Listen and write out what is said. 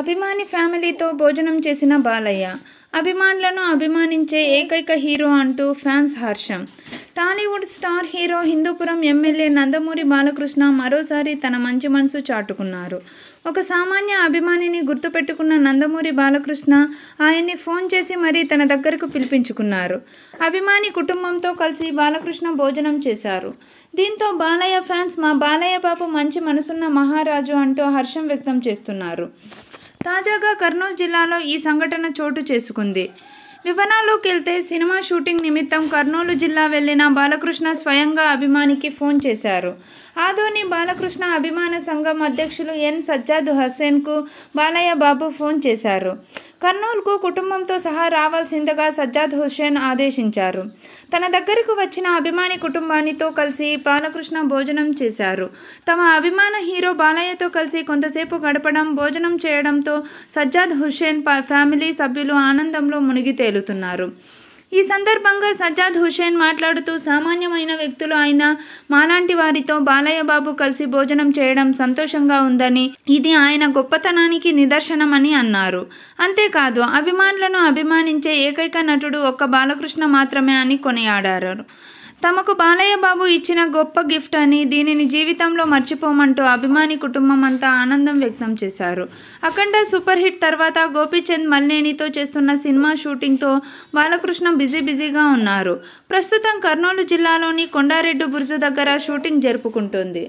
అభిమాని ఫ్యామిలీతో భోజనం చేసిన బాలయ్య అభిమానులను అభిమానించే ఏకైక హీరో అంటూ ఫ్యాన్స్ హర్షం Tollywood star hero Hindupuram MLA Nandamuri Balakrishna మరోసారి తన మంచి మనసు చాటుకున్నారు ఒక సామాన్య అభిమానిని గుర్తుపెట్టుకున్న నందమూరి బాలకృష్ణ ఆయన్ని ఫోన్ చేసి మరీ తన దగ్గరకు పిలిపించుకున్నారు అభిమాని కుటుంబంతో కలిసి బాలకృష్ణ భోజనం చేశారు దీంతో బాలయ్య ఫ్యాన్స్ మా బాలయ్య బాబు మంచి మనసున్న మహారాజు అంటూ హర్షం వ్యక్తం చేస్తున్నారు తాజాగా కర్నూలు జిల్లాలో ఈ సంఘటన చోటు చేసుకుంది వివరాల్లోకి వెళ్తే సినిమా షూటింగ్ నిమిత్తం కర్నూలు జిల్లా వెళ్లిన బాలకృష్ణ స్వయంగా అభిమానికి ఫోన్ చేశారు ఆదోని బాలకృష్ణ అభిమాన సంఘం అధ్యక్షులు ఎన్ సజ్జాద్ హుసేన్కు బాలయ్య బాబు ఫోన్ చేశారు కర్నూలుకు కుటుంబంతో సహా రావాల్సిందిగా సజ్జాద్ హుస్సేన్ ఆదేశించారు తన దగ్గరకు వచ్చిన అభిమాని కుటుంబానితో కలిసి బాలకృష్ణ భోజనం చేశారు తమ అభిమాన హీరో బాలయ్యతో కలిసి కొంతసేపు గడపడం భోజనం చేయడంతో సజ్జాద్ హుస్సేన్ ఫ్యామిలీ సభ్యులు ఆనందంలో మునిగి తేలుతున్నారు ఈ సందర్భంగా సజ్జాద్ హుషేన్ మాట్లాడుతూ సామాన్యమైన వ్యక్తులు ఆయన మాలాంటి వారితో బాలయ్య బాబు కలిసి భోజనం చేయడం సంతోషంగా ఉందని ఇది ఆయన గొప్పతనానికి నిదర్శనమని అన్నారు అంతేకాదు అభిమానులను అభిమానించే ఏకైక నటుడు ఒక్క బాలకృష్ణ మాత్రమే అని కొనియాడారు తమకు బాలయ్య బాబు ఇచ్చిన గొప్ప గిఫ్ట్ అని దీనిని జీవితంలో మర్చిపోమంటూ అభిమాని కుటుంబం అంతా ఆనందం వ్యక్తం చేశారు అఖండ సూపర్ హిట్ తర్వాత గోపీచంద్ మల్నేనితో చేస్తున్న సినిమా షూటింగ్తో బాలకృష్ణ బిజీ బిజీగా ఉన్నారు ప్రస్తుతం కర్నూలు జిల్లాలోని కొండారెడ్డి బురుజు దగ్గర షూటింగ్ జరుపుకుంటోంది